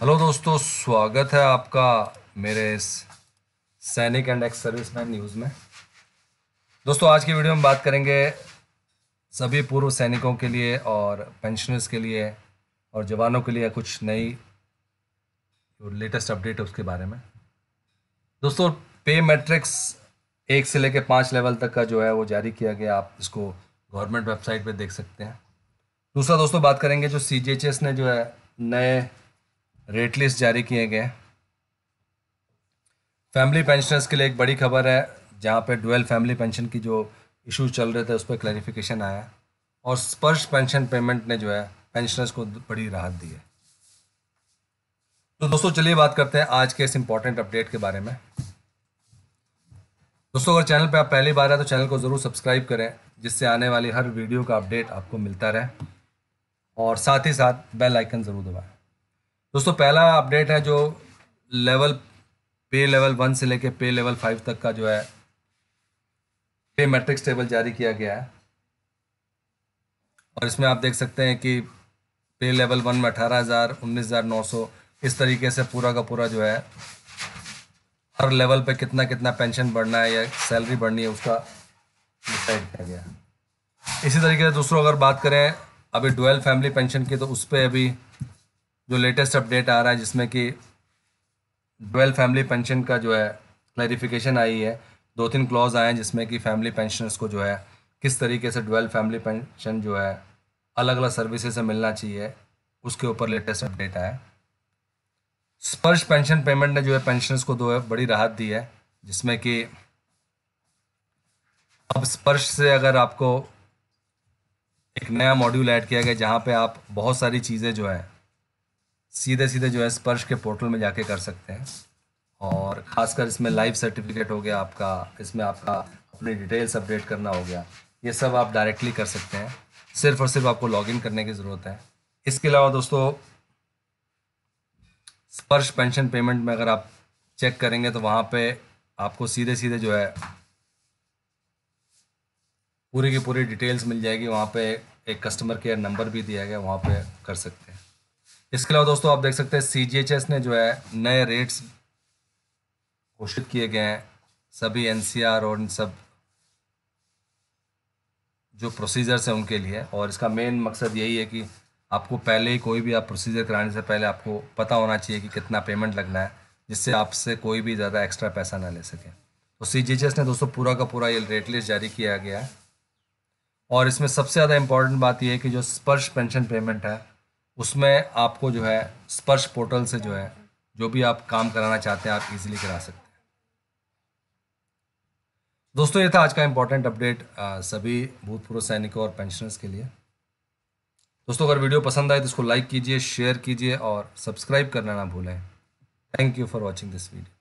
hello दोस्तों स्वागत है आपका मेरे इस सैनिक and ex service man news में दोस्तों आज की वीडियो में बात करेंगे सभी पूर्व सैनिकों के लिए और पेंशनर्स के लिए और जवानों के लिए कुछ नई लेटेस्ट अपडेट है उसके बारे में दोस्तों पे मैट्रिक्स एक से लेकर पाँच लेवल तक का जो है वो जारी किया गया आप इसको गवर्नमेंट वेबसाइट पर देख सकते हैं दूसरा दोस्तों बात करेंगे जो सी ने जो है नए रेट लिस्ट जारी किए गए फैमिली पेंशनर्स के लिए एक बड़ी खबर है जहाँ पे डुअल फैमिली पेंशन की जो इशू चल रहे थे उस पर क्लैरिफिकेशन आया और स्पर्श पेंशन पेमेंट ने जो है पेंशनर्स को बड़ी राहत दी है तो दोस्तों चलिए बात करते हैं आज के इस इम्पॉर्टेंट अपडेट के बारे में दोस्तों अगर चैनल पे आप पहली बार आए तो चैनल को ज़रूर सब्सक्राइब करें जिससे आने वाली हर वीडियो का अपडेट आपको मिलता रहे और साथ ही साथ बेल आइकन ज़रूर दबाएं दोस्तों पहला अपडेट है जो लेवल पे लेवल वन से लेके पे लेवल फाइव तक का जो है पे मैट्रिक्स टेबल जारी किया गया है और इसमें आप देख सकते हैं कि पे लेवल वन में अठारह हज़ार उन्नीस हज़ार नौ सौ इस तरीके से पूरा का पूरा जो है हर लेवल पे कितना कितना पेंशन बढ़ना है या सैलरी बढ़नी है उसका डिसाइड किया गया इसी तरीके से दूसरों अगर बात करें अभी डोल फैमिली पेंशन की तो उस पर अभी जो लेटेस्ट अपडेट आ रहा है जिसमें कि डुअल फैमिली पेंशन का जो है क्लैरिफिकेशन आई है दो तीन क्लॉज आए हैं जिसमें कि फैमिली पेंशनर्स को जो है किस तरीके से डुअल फैमिली पेंशन जो है अलग अलग सर्विसेज से मिलना चाहिए उसके ऊपर लेटेस्ट अपडेट आया स्पर्श पेंशन पेमेंट ने जो है पेंशनर्स को दो है बड़ी राहत दी है जिसमें कि अब स्पर्श से अगर आपको एक नया मॉड्यूल ऐड किया गया जहाँ पे आप बहुत सारी चीज़ें जो है सीधे सीधे जो है स्पर्श के पोर्टल में जाके कर सकते हैं और ख़ासकर इसमें लाइव सर्टिफिकेट हो गया आपका इसमें आपका अपनी डिटेल्स अपडेट करना हो गया ये सब आप डायरेक्टली कर सकते हैं सिर्फ और सिर्फ आपको लॉगिन करने की ज़रूरत है इसके अलावा दोस्तों स्पर्श पेंशन पेमेंट में अगर आप चेक करेंगे तो वहाँ पे आपको सीधे सीधे जो है पूरी की पूरी डिटेल्स मिल जाएगी वहाँ पे एक कस्टमर केयर नंबर भी दिया गया वहाँ पे कर सकते हैं इसके अलावा दोस्तों आप देख सकते हैं सी ने जो है नए रेट्स घोषित किए गए हैं सभी एन और इन सब जो प्रोसीजर्स हैं उनके लिए और इसका मेन मकसद यही है कि आपको पहले ही कोई भी आप प्रोसीजर कराने से पहले आपको पता होना चाहिए कि कितना पेमेंट लगना है जिससे आपसे कोई भी ज़्यादा एक्स्ट्रा पैसा ना ले सके तो सी ने दोस्तों पूरा का पूरा ये रेट लिस्ट जारी किया गया है और इसमें सबसे ज़्यादा इम्पॉर्टेंट बात यह है कि जो स्पर्श पेंशन पेमेंट है उसमें आपको जो है स्पर्श पोर्टल से जो है जो भी आप काम कराना चाहते हैं आप इजीली करा सकते हैं दोस्तों ये था आज का इम्पोर्टेंट अपडेट सभी भूतपूर्व सैनिकों और पेंशनर्स के लिए दोस्तों अगर वीडियो पसंद आए तो इसको लाइक कीजिए शेयर कीजिए और सब्सक्राइब करना ना भूलें thank you for watching this video